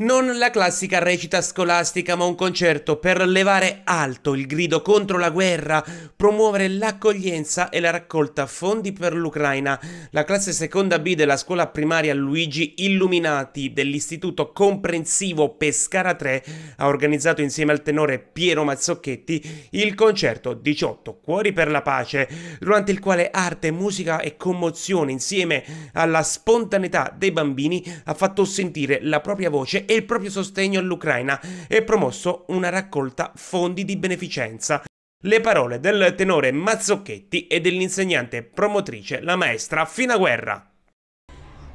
Non la classica recita scolastica, ma un concerto per levare alto il grido contro la guerra, promuovere l'accoglienza e la raccolta fondi per l'Ucraina. La classe seconda B della scuola primaria Luigi Illuminati dell'Istituto Comprensivo Pescara 3 ha organizzato insieme al tenore Piero Mazzocchetti il concerto 18 Cuori per la pace, durante il quale arte, musica e commozione insieme alla spontaneità dei bambini ha fatto sentire la propria voce e il proprio sostegno all'Ucraina e promosso una raccolta fondi di beneficenza. Le parole del tenore Mazzocchetti e dell'insegnante promotrice, la maestra Fina Guerra.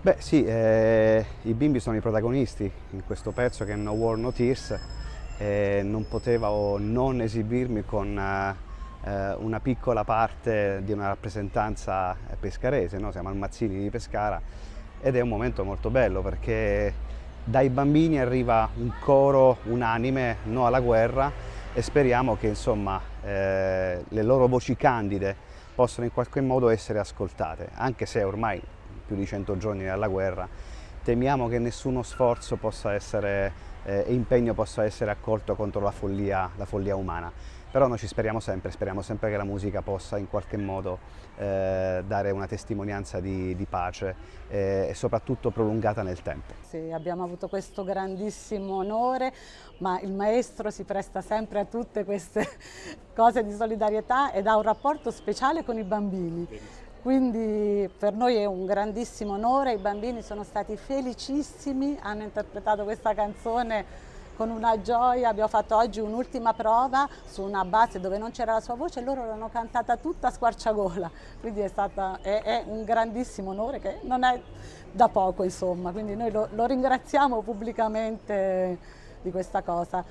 Beh sì, eh, i bimbi sono i protagonisti in questo pezzo che è No War No Tears, eh, non potevo non esibirmi con eh, una piccola parte di una rappresentanza pescarese, no? siamo al Mazzini di Pescara ed è un momento molto bello perché dai bambini arriva un coro unanime, no alla guerra, e speriamo che insomma, eh, le loro voci candide possano in qualche modo essere ascoltate, anche se ormai più di 100 giorni dalla guerra temiamo che nessuno sforzo possa essere eh, e eh, impegno possa essere accolto contro la follia, la follia, umana. Però noi ci speriamo sempre, speriamo sempre che la musica possa in qualche modo eh, dare una testimonianza di, di pace eh, e soprattutto prolungata nel tempo. Sì, abbiamo avuto questo grandissimo onore, ma il maestro si presta sempre a tutte queste cose di solidarietà ed ha un rapporto speciale con i bambini. Benissimo quindi per noi è un grandissimo onore, i bambini sono stati felicissimi, hanno interpretato questa canzone con una gioia, abbiamo fatto oggi un'ultima prova su una base dove non c'era la sua voce e loro l'hanno cantata tutta a squarciagola, quindi è, stata, è, è, un grandissimo onore che non è da poco insomma, quindi noi lo, lo ringraziamo pubblicamente di questa cosa.